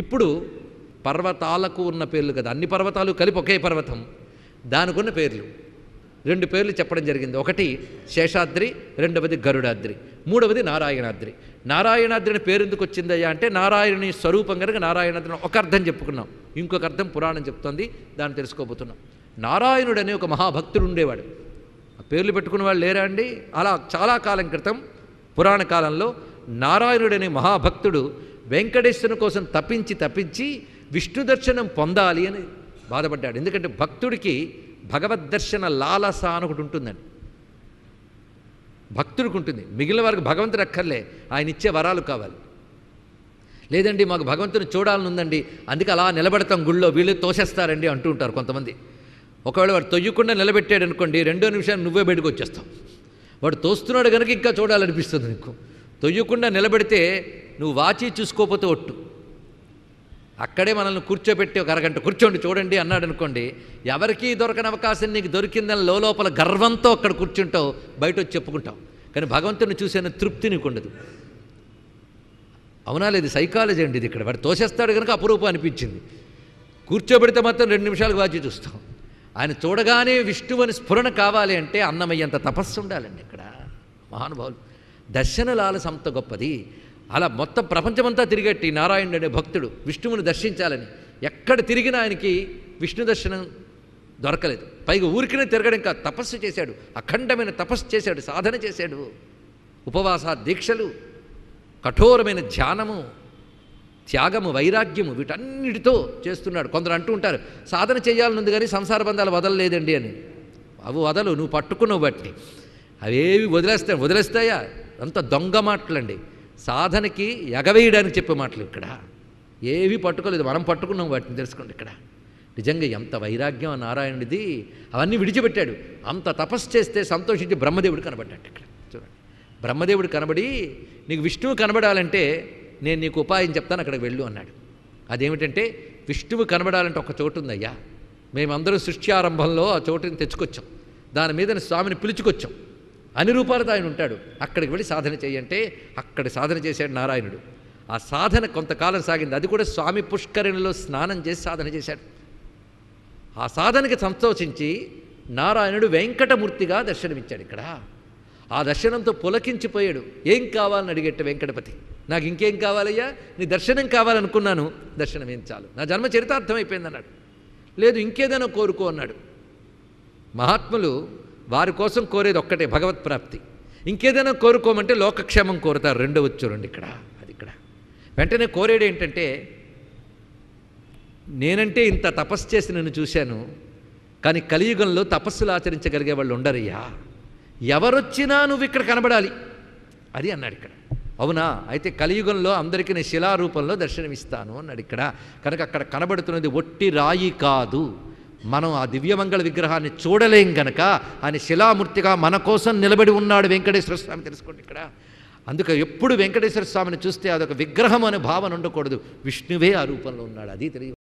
ఇప్పుడు పర్వతాలకు ఉన్న పేర్లు కదా అన్ని పర్వతాలు కలిపి ఒకే పర్వతం దానికున్న పేర్లు రెండు పేర్లు చెప్పడం జరిగింది ఒకటి శేషాద్రి రెండవది గరుడాద్రి మూడవది నారాయణాద్రి నారాయణాద్రిని పేరు ఎందుకు వచ్చిందయ్యా అంటే నారాయణుని స్వరూపం కనుక నారాయణాద్రిని ఒక అర్థం చెప్పుకున్నాం ఇంకొక అర్థం పురాణం చెప్తోంది దాన్ని తెలుసుకోబోతున్నాం నారాయణుడు అనే ఒక మహాభక్తుడు ఉండేవాడు ఆ పేర్లు పెట్టుకున్న వాళ్ళు లేరా అండి అలా చాలా కాలం క్రితం పురాణ కాలంలో నారాయణుడనే మహాభక్తుడు వెంకటేశ్వరుని కోసం తప్పించి తప్పించి విష్ణు దర్శనం పొందాలి అని బాధపడ్డాడు ఎందుకంటే భక్తుడికి భగవద్ దర్శన లాలస అని ఒకటి ఉంటుందండి భక్తుడికి ఉంటుంది మిగిలిన వారికి భగవంతుడు అక్కర్లే ఆయన ఇచ్చే వరాలు కావాలి లేదండి మాకు భగవంతుని చూడాలని ఉందండి అందుకే అలా నిలబెడతాం గుళ్ళో వీళ్ళు తోసేస్తారండి అంటూ ఉంటారు కొంతమంది ఒకవేళ వాడు తొయ్యకుండా నిలబెట్టాడు అనుకోండి రెండో నిమిషాలు నువ్వే బయటకు వచ్చేస్తావు వాడు తోస్తున్నాడు కనుక ఇంకా చూడాలనిపిస్తుంది నీకు తొయ్యకుండా నిలబెడితే నువ్వు వాచి చూసుకోకపోతే ఒట్టు అక్కడే మనల్ని కూర్చోబెట్టి ఒక అరగంట కూర్చోండి చూడండి అన్నాడు అనుకోండి ఎవరికీ దొరకని అవకాశం నీకు దొరికిందని లోపల గర్వంతో అక్కడ కూర్చుంటావు బయట వచ్చి చెప్పుకుంటావు కానీ భగవంతుని చూసిన తృప్తి నీకు ఉండదు అవునా లేదు సైకాలజీ అండి ఇది ఇక్కడ వాడు తోసేస్తాడు కనుక అపురూపం అనిపించింది కూర్చోబెడితే మాత్రం రెండు నిమిషాలు వాచి చూస్తాం ఆయన చూడగానే విష్ణువుని స్ఫురణ కావాలి అంటే అన్నమయ్యంత తపస్సు ఉండాలండి ఇక్కడ మహానుభావులు దర్శనలాల అంత గొప్పది అలా మొత్తం ప్రపంచమంతా తిరిగట్టి నారాయణుడు అనే భక్తుడు విష్ణువుని దర్శించాలని ఎక్కడ తిరిగినా ఆయనకి విష్ణు దర్శనం దొరకలేదు పైగా ఊరికినే తిరగడం కాదు తపస్సు చేశాడు అఖండమైన తపస్సు చేశాడు సాధన చేశాడు ఉపవాస దీక్షలు కఠోరమైన ధ్యానము త్యాగము వైరాగ్యము వీటన్నిటితో చేస్తున్నాడు కొందరు అంటూ ఉంటారు సాధన చేయాలనుంది కానీ సంసార బంధాలు వదలలేదండి అని అవి వదలు నువ్వు పట్టుకున్నావు బట్టి అవేవి వదిలేస్తా వదిలేస్తాయా అంత దొంగ మాటలండి సాధనకి ఎగవేయడానికి చెప్పే మాటలు ఇక్కడ ఏవి పట్టుకోలేదు మనం పట్టుకున్నాం వాటిని తెలుసుకోండి ఇక్కడ నిజంగా ఎంత వైరాగ్యం నారాయణుడిది అవన్నీ విడిచిపెట్టాడు అంత తపస్సు చేస్తే సంతోషించి బ్రహ్మదేవుడు కనబడ్డాడు ఇక్కడ చూడండి బ్రహ్మదేవుడు కనబడి నీకు విష్ణువు కనబడాలంటే నేను నీకు ఉపాయం చెప్తాను అక్కడికి వెళ్ళు అన్నాడు అదేమిటంటే విష్ణువు కనబడాలంటే ఒక చోటు ఉందయ్యా మేమందరం సృష్టి ఆరంభంలో ఆ చోటుని తెచ్చుకొచ్చాం దాని మీద స్వామిని పిలుచుకొచ్చాం అన్ని రూపాలతో ఆయన ఉంటాడు అక్కడికి వెళ్ళి సాధన చేయంటే అక్కడ సాధన చేశాడు నారాయణుడు ఆ సాధన కొంతకాలం సాగింది అది కూడా స్వామి పుష్కరిణిలో స్నానం చేసి సాధన చేశాడు ఆ సాధనకి సంతోషించి నారాయణుడు వెంకటమూర్తిగా దర్శనమిచ్చాడు ఇక్కడ ఆ దర్శనంతో పులకించిపోయాడు ఏం కావాలని అడిగేట్టు వెంకటపతి నాకు ఇంకేం కావాలయ్యా నీ దర్శనం కావాలనుకున్నాను దర్శనం ఏం చాలు నా జన్మ చరితార్థమైపోయింది అన్నాడు లేదు ఇంకేదైనా కోరుకో అన్నాడు మహాత్ములు వారి కోసం కోరేది ఒక్కటే భగవత్ ప్రాప్తి ఇంకేదైనా కోరుకోమంటే లోకక్షేమం కోరుతారు రెండవ చూడండి ఇక్కడ అది ఇక్కడ వెంటనే కోరేడు ఏంటంటే నేనంటే ఇంత తపస్సు చేసి నేను చూశాను కానీ కలియుగంలో తపస్సులు ఆచరించగలిగే వాళ్ళు ఉండరయ్యా ఎవరొచ్చినా నువ్వు ఇక్కడ కనబడాలి అది అన్నాడు ఇక్కడ అవునా అయితే కలియుగంలో అందరికీ నేను శిలారూపంలో దర్శనమిస్తాను అన్నాడు ఇక్కడ కనుక అక్కడ కనబడుతున్నది ఒట్టి రాయి కాదు మనం ఆ దివ్యమంగళ విగ్రహాన్ని చూడలేం గనక ఆయన శిలామూర్తిగా మన కోసం నిలబడి ఉన్నాడు వెంకటేశ్వర స్వామి తెలుసుకోండి ఇక్కడ అందుకే ఎప్పుడు వెంకటేశ్వర స్వామిని చూస్తే అదొక విగ్రహం అనే భావన ఉండకూడదు విష్ణువే ఆ రూపంలో ఉన్నాడు అది తెలియదు